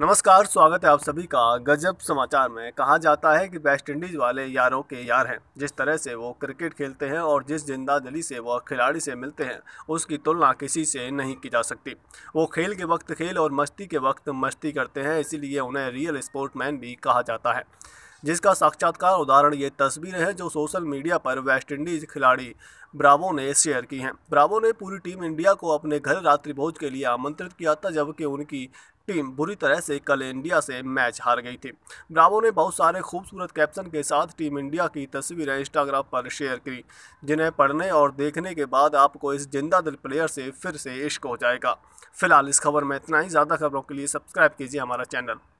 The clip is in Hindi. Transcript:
नमस्कार स्वागत है आप सभी का गजब समाचार में कहा जाता है कि वेस्ट इंडीज वाले यारों के यार हैं जिस तरह से वो क्रिकेट खेलते हैं और जिस जिंदा दिली से वह खिलाड़ी से मिलते हैं उसकी तुलना किसी से नहीं की जा सकती वो खेल के वक्त खेल और मस्ती के वक्त मस्ती करते हैं इसीलिए उन्हें रियल स्पोर्टमैन भी कहा जाता है जिसका साक्षात्कार उदाहरण ये तस्वीरें हैं जो सोशल मीडिया पर वेस्टइंडीज खिलाड़ी ब्रावो ने शेयर की हैं ब्रावो ने पूरी टीम इंडिया को अपने घर रात्रि भोज के लिए आमंत्रित किया था जबकि उनकी टीम बुरी तरह से कल इंडिया से मैच हार गई थी ब्रावो ने बहुत सारे खूबसूरत कैप्शन के साथ टीम इंडिया की तस्वीरें इंस्टाग्राम पर शेयर की जिन्हें पढ़ने और देखने के बाद आपको इस जिंदा दिल प्लेयर से फिर से इश्क हो जाएगा फिलहाल इस खबर में इतना ही ज़्यादा खबरों के लिए सब्सक्राइब कीजिए हमारा चैनल